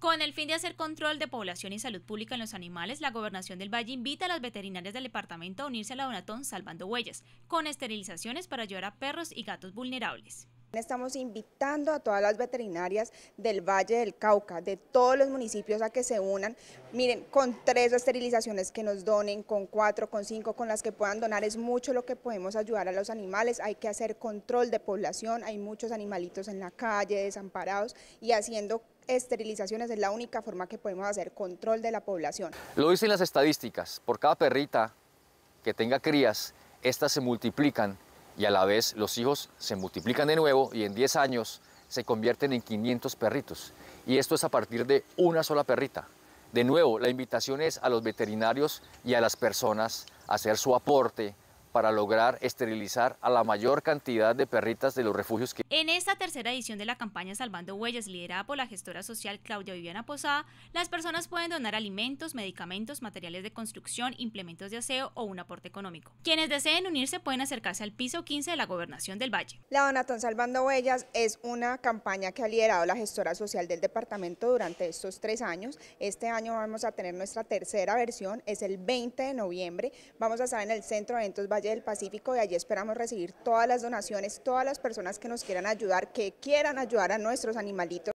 Con el fin de hacer control de población y salud pública en los animales, la Gobernación del Valle invita a las veterinarias del departamento a unirse a la Donatón Salvando Huellas, con esterilizaciones para ayudar a perros y gatos vulnerables. Estamos invitando a todas las veterinarias del Valle del Cauca, de todos los municipios a que se unan, miren, con tres esterilizaciones que nos donen, con cuatro, con cinco, con las que puedan donar, es mucho lo que podemos ayudar a los animales, hay que hacer control de población, hay muchos animalitos en la calle, desamparados, y haciendo esterilizaciones es la única forma que podemos hacer control de la población. Lo dicen las estadísticas, por cada perrita que tenga crías, estas se multiplican y a la vez los hijos se multiplican de nuevo y en 10 años se convierten en 500 perritos. Y esto es a partir de una sola perrita. De nuevo, la invitación es a los veterinarios y a las personas a hacer su aporte para lograr esterilizar a la mayor cantidad de perritas de los refugios que... En esta tercera edición de la campaña Salvando Huellas, liderada por la gestora social Claudia Viviana Posada, las personas pueden donar alimentos, medicamentos, materiales de construcción, implementos de aseo o un aporte económico. Quienes deseen unirse pueden acercarse al piso 15 de la Gobernación del Valle. La Donatón Salvando Huellas es una campaña que ha liderado la gestora social del departamento durante estos tres años. Este año vamos a tener nuestra tercera versión, es el 20 de noviembre. Vamos a estar en el Centro de Eventos Valle del Pacífico y allí esperamos recibir todas las donaciones, todas las personas que nos quieran ayudar, que quieran ayudar a nuestros animalitos.